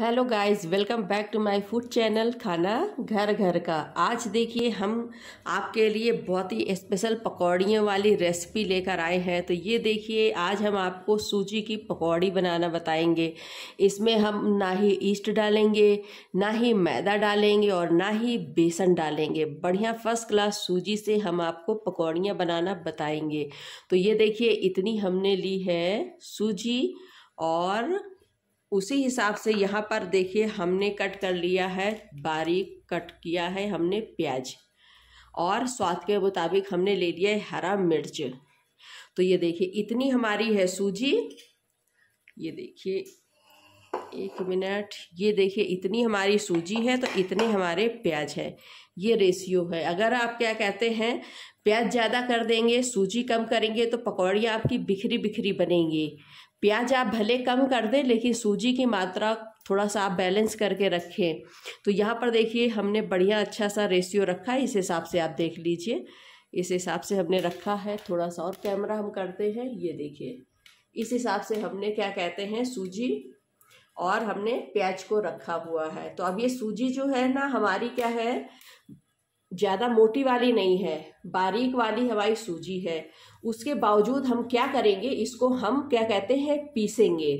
hello guys welcome back to my food channel खाना घर घर का आज देखिए हम आपके लिए बहुत ही स्पेशल पकौड़ियों वाली रेसिपी लेकर आए हैं तो ये देखिए आज हम आपको सूजी की पकौड़ी बनाना बताएंगे इसमें हम ना ही ईस्ट डालेंगे ना ही मैदा डालेंगे और ना ही बेसन डालेंगे बढ़िया फर्स्ट क्लास सूजी से हम आपको पकौड़ियाँ बनाना बताएँगे तो ये देखिए इतनी हमने ली है सूजी और उसी हिसाब से यहाँ पर देखिए हमने कट कर लिया है बारीक कट किया है हमने प्याज और स्वाद के मुताबिक हमने ले लिया है हरा मिर्च तो ये देखिए इतनी हमारी है सूजी ये देखिए एक मिनट ये देखिए इतनी हमारी सूजी है तो इतने हमारे प्याज है ये रेशियो है अगर आप क्या कहते हैं प्याज ज़्यादा कर देंगे सूजी कम करेंगे तो पकौड़ियाँ आपकी बिखरी बिखरी बनेंगी प्याज आप भले कम कर दें लेकिन सूजी की मात्रा थोड़ा सा आप बैलेंस करके रखें तो यहाँ पर देखिए हमने बढ़िया अच्छा सा रेशियो रखा है इस हिसाब से आप देख लीजिए इस हिसाब से हमने रखा है थोड़ा सा और कैमरा हम करते हैं ये देखिए इस हिसाब से हमने क्या कहते हैं सूजी और हमने प्याज को रखा हुआ है तो अब ये सूजी जो है ना हमारी क्या है ज़्यादा मोटी वाली नहीं है बारीक वाली हमारी सूजी है उसके बावजूद हम क्या करेंगे इसको हम क्या कहते हैं पीसेंगे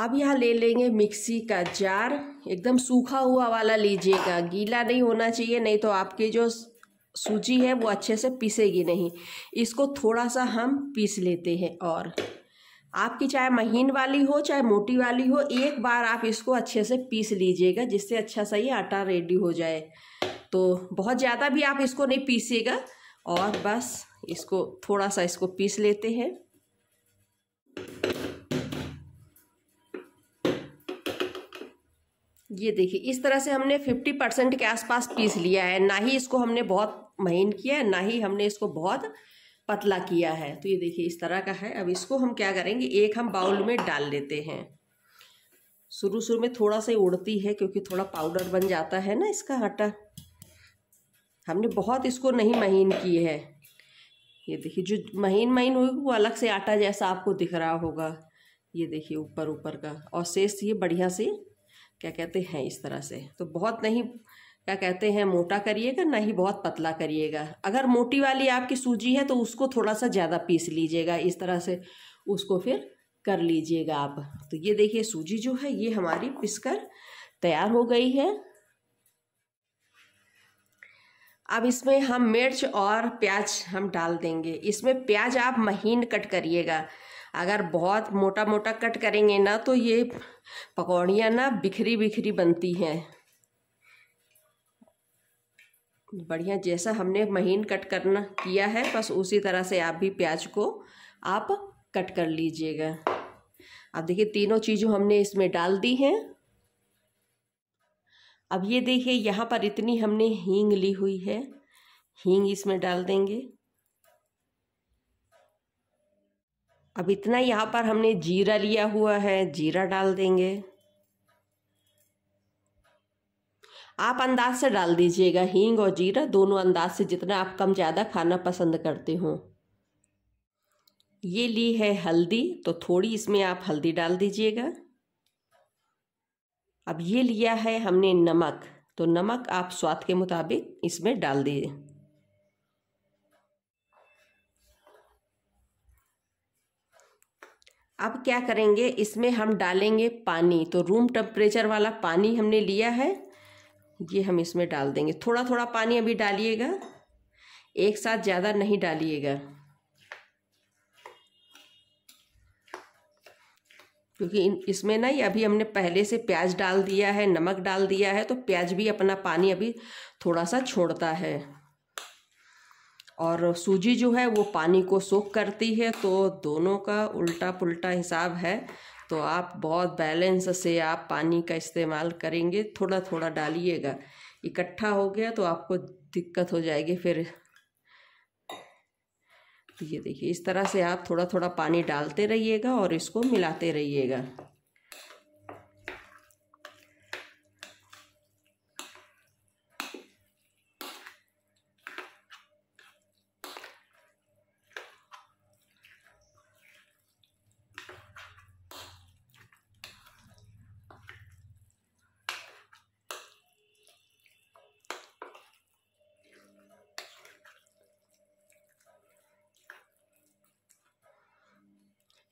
अब यहाँ ले लेंगे मिक्सी का जार एकदम सूखा हुआ वाला लीजिएगा गीला नहीं होना चाहिए नहीं तो आपकी जो सूजी है वो अच्छे से पीसेगी नहीं इसको थोड़ा सा हम पीस लेते हैं और आपकी चाहे महीन वाली हो चाहे मोटी वाली हो एक बार आप इसको अच्छे से पीस लीजिएगा जिससे अच्छा सा ये आटा रेडी हो जाए तो बहुत ज़्यादा भी आप इसको नहीं पीसिएगा और बस इसको थोड़ा सा इसको पीस लेते हैं ये देखिए इस तरह से हमने 50 परसेंट के आसपास पीस लिया है ना ही इसको हमने बहुत महीन किया है ना ही हमने इसको बहुत पतला किया है तो ये देखिए इस तरह का है अब इसको हम क्या करेंगे एक हम बाउल में डाल लेते हैं शुरू शुरू में थोड़ा सा उड़ती है क्योंकि थोड़ा पाउडर बन जाता है ना इसका आटा हमने बहुत इसको नहीं महीन की है ये देखिए जो महीन महीन हुई वो अलग से आटा जैसा आपको दिख रहा होगा ये देखिए ऊपर ऊपर का और शेष ये बढ़िया से क्या कहते हैं इस तरह से तो बहुत नहीं क्या कहते हैं मोटा करिएगा ना ही बहुत पतला करिएगा अगर मोटी वाली आपकी सूजी है तो उसको थोड़ा सा ज़्यादा पीस लीजिएगा इस तरह से उसको फिर कर लीजिएगा आप तो ये देखिए सूजी जो है ये हमारी पिसकर तैयार हो गई है अब इसमें हम मिर्च और प्याज हम डाल देंगे इसमें प्याज आप महीन कट करिएगा अगर बहुत मोटा मोटा कट करेंगे ना तो ये पकौड़ियाँ ना बिखरी बिखरी बनती हैं बढ़िया जैसा हमने महीन कट करना किया है बस उसी तरह से आप भी प्याज को आप कट कर लीजिएगा अब देखिए तीनों चीज़ों हमने इसमें डाल दी हैं अब ये देखिए यहाँ पर इतनी हमने हींग ली हुई है हींग इसमें डाल देंगे अब इतना यहाँ पर हमने जीरा लिया हुआ है जीरा डाल देंगे आप अंदाज से डाल दीजिएगा हींग और जीरा दोनों अंदाज से जितना आप कम ज़्यादा खाना पसंद करते हो ये ली है हल्दी तो थोड़ी इसमें आप हल्दी डाल दीजिएगा अब ये लिया है हमने नमक तो नमक आप स्वाद के मुताबिक इसमें डाल दीजिए अब क्या करेंगे इसमें हम डालेंगे पानी तो रूम टेम्परेचर वाला पानी हमने लिया है ये हम इसमें डाल देंगे थोड़ा थोड़ा पानी अभी डालिएगा एक साथ ज़्यादा नहीं डालिएगा क्योंकि इसमें ना ये अभी हमने पहले से प्याज डाल दिया है नमक डाल दिया है तो प्याज भी अपना पानी अभी थोड़ा सा छोड़ता है और सूजी जो है वो पानी को सोख करती है तो दोनों का उल्टा पुल्टा हिसाब है तो आप बहुत बैलेंस से आप पानी का इस्तेमाल करेंगे थोड़ा थोड़ा डालिएगा इकट्ठा हो गया तो आपको दिक्कत हो जाएगी फिर तो ये देखिए इस तरह से आप थोड़ा थोड़ा पानी डालते रहिएगा और इसको मिलाते रहिएगा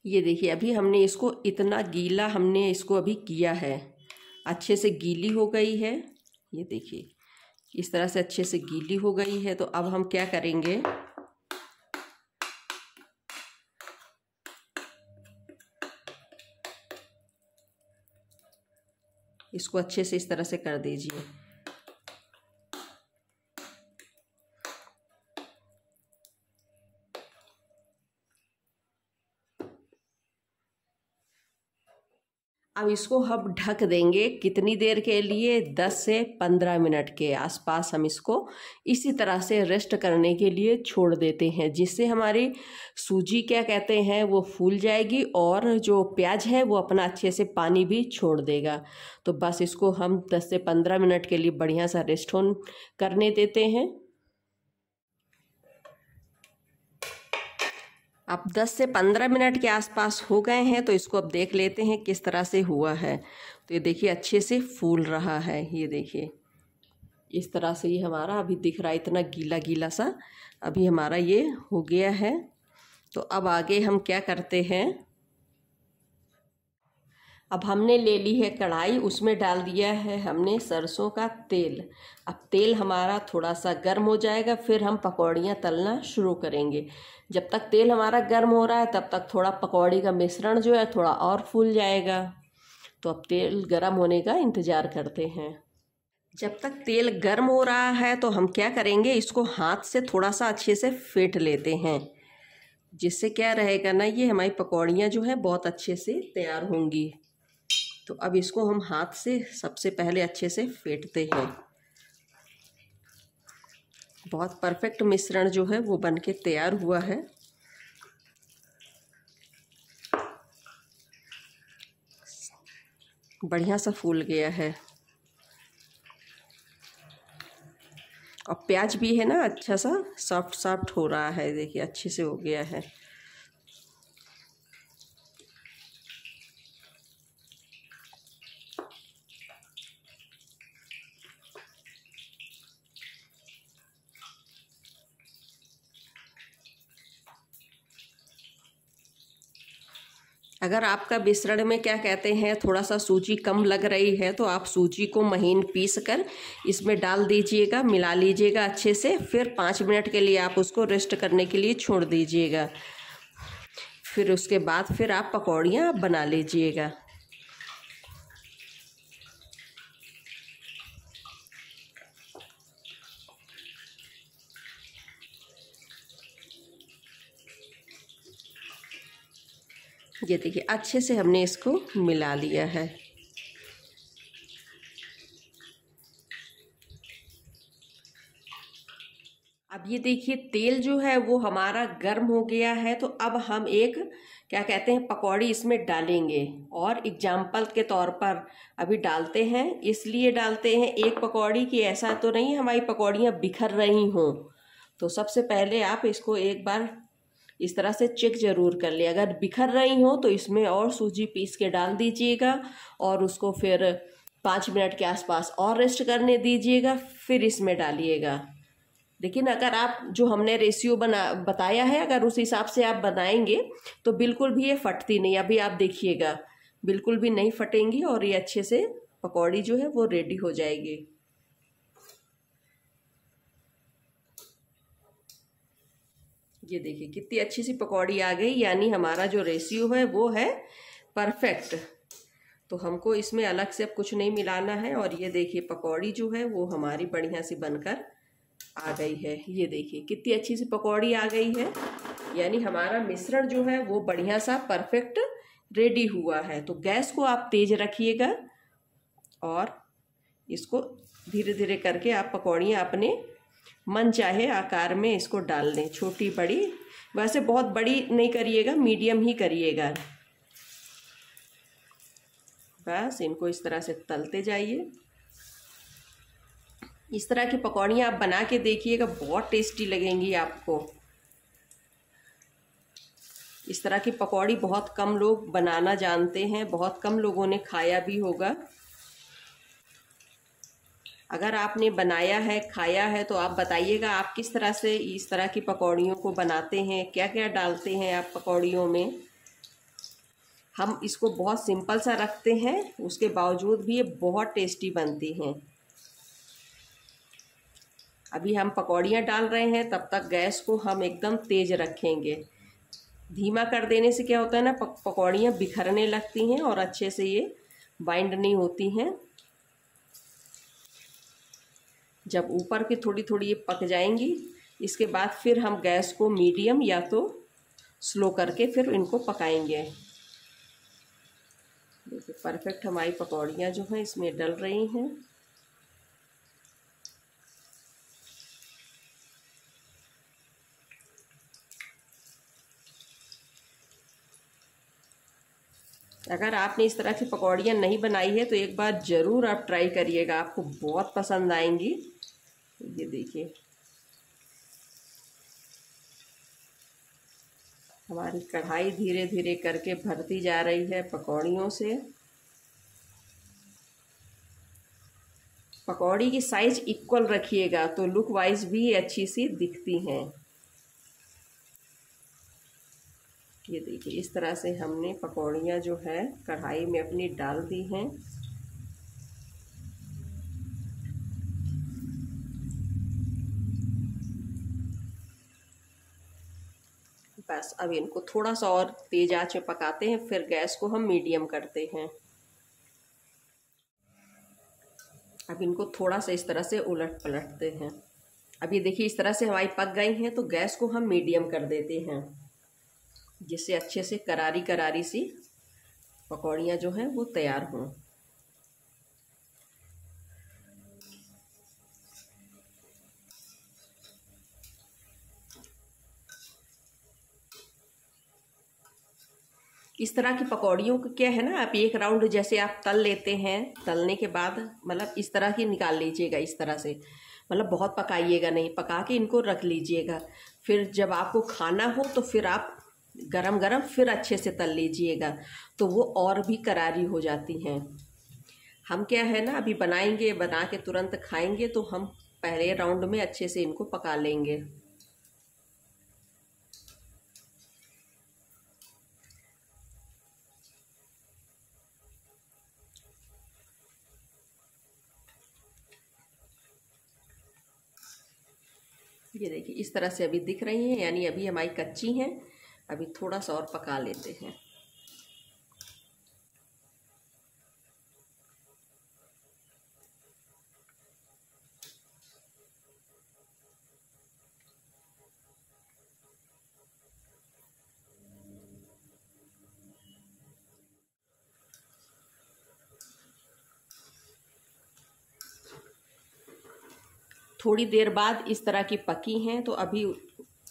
ये देखिए अभी हमने इसको इतना गीला हमने इसको अभी किया है अच्छे से गीली हो गई है ये देखिए इस तरह से अच्छे से गीली हो गई है तो अब हम क्या करेंगे इसको अच्छे से इस तरह से कर दीजिए अब इसको हम ढक देंगे कितनी देर के लिए 10 से 15 मिनट के आसपास हम इसको इसी तरह से रेस्ट करने के लिए छोड़ देते हैं जिससे हमारी सूजी क्या कहते हैं वो फूल जाएगी और जो प्याज है वो अपना अच्छे से पानी भी छोड़ देगा तो बस इसको हम 10 से 15 मिनट के लिए बढ़िया सा रेस्ट होन करने देते हैं अब 10 से 15 मिनट के आसपास हो गए हैं तो इसको अब देख लेते हैं किस तरह से हुआ है तो ये देखिए अच्छे से फूल रहा है ये देखिए इस तरह से ये हमारा अभी दिख रहा है इतना गीला गीला सा अभी हमारा ये हो गया है तो अब आगे हम क्या करते हैं अब हमने ले ली है कढ़ाई उसमें डाल दिया है हमने सरसों का तेल अब तेल हमारा थोड़ा सा गर्म हो जाएगा फिर हम पकौड़ियाँ तलना शुरू करेंगे जब तक तेल हमारा गर्म हो रहा है तब तक थोड़ा पकौड़ी का मिश्रण जो है थोड़ा और फूल जाएगा तो अब तेल गर्म होने का इंतज़ार करते हैं जब तक तेल गर्म हो रहा है तो हम क्या करेंगे इसको हाथ से थोड़ा सा अच्छे से फेंट लेते हैं जिससे क्या रहेगा ना ये हमारी पकौड़ियाँ जो है बहुत अच्छे से तैयार होंगी तो अब इसको हम हाथ से सबसे पहले अच्छे से फेंटते हैं बहुत परफेक्ट मिश्रण जो है वो बन के तैयार हुआ है बढ़िया सा फूल गया है और प्याज भी है ना अच्छा सा सॉफ्ट सॉफ्ट हो रहा है देखिए अच्छे से हो गया है अगर आपका मिश्रण में क्या कहते हैं थोड़ा सा सूजी कम लग रही है तो आप सूजी को महीन पीस कर इसमें डाल दीजिएगा मिला लीजिएगा अच्छे से फिर पाँच मिनट के लिए आप उसको रेस्ट करने के लिए छोड़ दीजिएगा फिर उसके बाद फिर आप पकौड़ियाँ बना लीजिएगा ये देखिए अच्छे से हमने इसको मिला लिया है अब ये देखिए तेल जो है वो हमारा गर्म हो गया है तो अब हम एक क्या कहते हैं पकौड़ी इसमें डालेंगे और एग्जाम्पल के तौर पर अभी डालते हैं इसलिए डालते हैं एक पकौड़ी कि ऐसा तो नहीं हमारी पकौड़ियाँ बिखर रही हों तो सबसे पहले आप इसको एक बार इस तरह से चेक ज़रूर कर लिया अगर बिखर रही हो तो इसमें और सूजी पीस के डाल दीजिएगा और उसको फिर पाँच मिनट के आसपास और रेस्ट करने दीजिएगा फिर इसमें डालिएगा लेकिन अगर आप जो हमने रेशियो बना बताया है अगर उस हिसाब से आप बनाएंगे तो बिल्कुल भी ये फटती नहीं अभी आप देखिएगा बिल्कुल भी नहीं फटेंगी और ये अच्छे से पकौड़ी जो है वो रेडी हो जाएगी ये देखिए कितनी अच्छी सी पकौड़ी आ गई यानी हमारा जो रेशियो है वो है परफेक्ट तो हमको इसमें अलग से अब कुछ नहीं मिलाना है और ये देखिए पकौड़ी जो है वो हमारी बढ़िया सी बनकर आ गई है ये देखिए कितनी अच्छी सी पकौड़ी आ गई है यानी हमारा मिश्रण जो है वो बढ़िया सा परफेक्ट रेडी हुआ है तो गैस को आप तेज रखिएगा और इसको धीरे धीरे करके आप पकौड़ियाँ अपने मन चाहे आकार में इसको डाल दें छोटी बड़ी वैसे बहुत बड़ी नहीं करिएगा मीडियम ही करिएगा बस इनको इस तरह से तलते जाइए इस तरह की पकौड़ियाँ आप बना के देखिएगा बहुत टेस्टी लगेंगी आपको इस तरह की पकौड़ी बहुत कम लोग बनाना जानते हैं बहुत कम लोगों ने खाया भी होगा अगर आपने बनाया है खाया है तो आप बताइएगा आप किस तरह से इस तरह की पकौड़ियों को बनाते हैं क्या क्या डालते हैं आप पकौड़ियों में हम इसको बहुत सिंपल सा रखते हैं उसके बावजूद भी ये बहुत टेस्टी बनती हैं अभी हम पकौड़ियाँ डाल रहे हैं तब तक गैस को हम एकदम तेज़ रखेंगे धीमा कर देने से क्या होता है ना पकौड़ियाँ बिखरने लगती हैं और अच्छे से ये बाइंड नहीं होती हैं जब ऊपर की थोड़ी थोड़ी ये पक जाएंगी इसके बाद फिर हम गैस को मीडियम या तो स्लो करके फिर इनको पकाएंगे देखिए परफेक्ट हमारी पकौड़ियाँ जो हैं इसमें डल रही हैं अगर आपने इस तरह की पकौड़ियाँ नहीं बनाई है तो एक बार ज़रूर आप ट्राई करिएगा आपको बहुत पसंद आएंगी ये देखिए हमारी कढ़ाई धीरे धीरे करके भरती जा रही है पकौड़ियों से पकौड़ी की साइज इक्वल रखिएगा तो लुक वाइज भी अच्छी सी दिखती हैं ये देखिए इस तरह से हमने पकौड़ियाँ जो है कढ़ाई में अपनी डाल दी हैं बस अब इनको थोड़ा सा और तेज़ आंच में पकाते हैं फिर गैस को हम मीडियम करते हैं अब इनको थोड़ा सा इस तरह से उलट पलटते हैं अब ये देखिए इस तरह से हमारी पक गई हैं तो गैस को हम मीडियम कर देते हैं जिससे अच्छे से करारी करारी सी पकौड़ियाँ जो हैं वो तैयार हों इस तरह की पकौड़ियों का क्या है ना आप एक राउंड जैसे आप तल लेते हैं तलने के बाद मतलब इस तरह की निकाल लीजिएगा इस तरह से मतलब बहुत पकाइएगा नहीं पका के इनको रख लीजिएगा फिर जब आपको खाना हो तो फिर आप गरम गरम फिर अच्छे से तल लीजिएगा तो वो और भी करारी हो जाती हैं हम क्या है ना अभी बनाएंगे बना के तुरंत खाएंगे तो हम पहले राउंड में अच्छे से इनको पका लेंगे ये देखिए इस तरह से अभी दिख रही हैं यानी अभी हमारी कच्ची हैं अभी थोड़ा सा और पका लेते हैं थोड़ी देर बाद इस तरह की पकी हैं तो अभी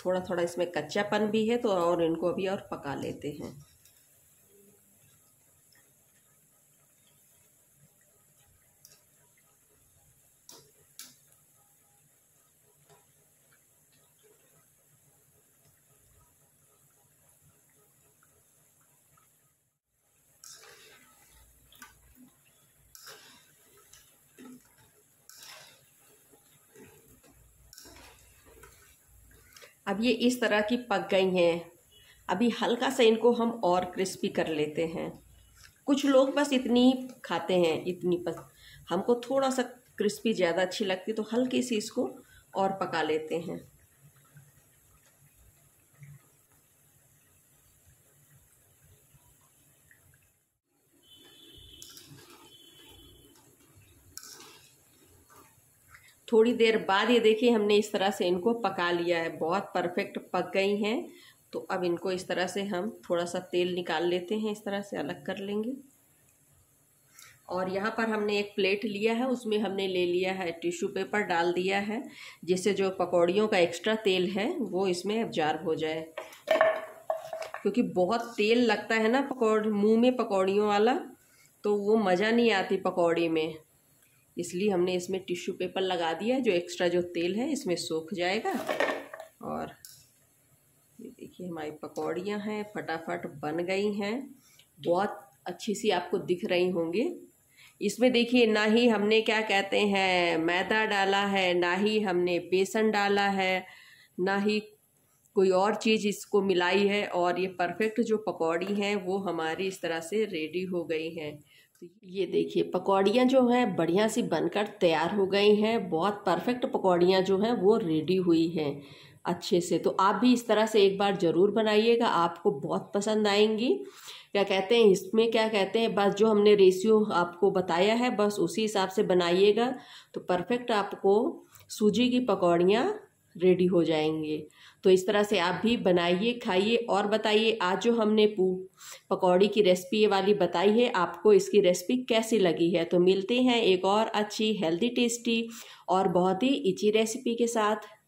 थोड़ा थोड़ा इसमें कच्चापन भी है तो और इनको अभी और पका लेते हैं अब ये इस तरह की पक गई हैं अभी हल्का सा इनको हम और क्रिस्पी कर लेते हैं कुछ लोग बस इतनी खाते हैं इतनी पक हमको थोड़ा सा क्रिस्पी ज़्यादा अच्छी लगती तो हल्की सी इसको और पका लेते हैं थोड़ी देर बाद ये देखिए हमने इस तरह से इनको पका लिया है बहुत परफेक्ट पक गई हैं तो अब इनको इस तरह से हम थोड़ा सा तेल निकाल लेते हैं इस तरह से अलग कर लेंगे और यहाँ पर हमने एक प्लेट लिया है उसमें हमने ले लिया है टिश्यू पेपर डाल दिया है जिससे जो पकौड़ियों का एक्स्ट्रा तेल है वो इसमें अब्जार हो जाए क्योंकि बहुत तेल लगता है ना पकौड़ मुँह में पकौड़ियों वाला तो वो मज़ा नहीं आती पकौड़ी में इसलिए हमने इसमें टिश्यू पेपर लगा दिया है जो एक्स्ट्रा जो तेल है इसमें सोख जाएगा और ये देखिए हमारी पकौड़ियाँ हैं फटाफट बन गई हैं बहुत अच्छी सी आपको दिख रही होंगी इसमें देखिए ना ही हमने क्या कहते हैं मैदा डाला है ना ही हमने बेसन डाला है ना ही कोई और चीज़ इसको मिलाई है और ये परफेक्ट जो पकौड़ी हैं वो हमारी इस तरह से रेडी हो गई हैं ये देखिए पकौड़ियाँ जो हैं बढ़िया सी बनकर तैयार हो गई हैं बहुत परफेक्ट पकौड़ियाँ जो हैं वो रेडी हुई हैं अच्छे से तो आप भी इस तरह से एक बार ज़रूर बनाइएगा आपको बहुत पसंद आएंगी क्या कहते हैं इसमें क्या कहते हैं बस जो हमने रेशियो आपको बताया है बस उसी हिसाब से बनाइएगा तो परफेक्ट आपको सूजी की पकौड़ियाँ रेडी हो जाएंगे तो इस तरह से आप भी बनाइए खाइए और बताइए आज जो हमने पू पकौड़ी की रेसिपी वाली बताई है आपको इसकी रेसिपी कैसी लगी है तो मिलते हैं एक और अच्छी हेल्दी टेस्टी और बहुत ही इची रेसिपी के साथ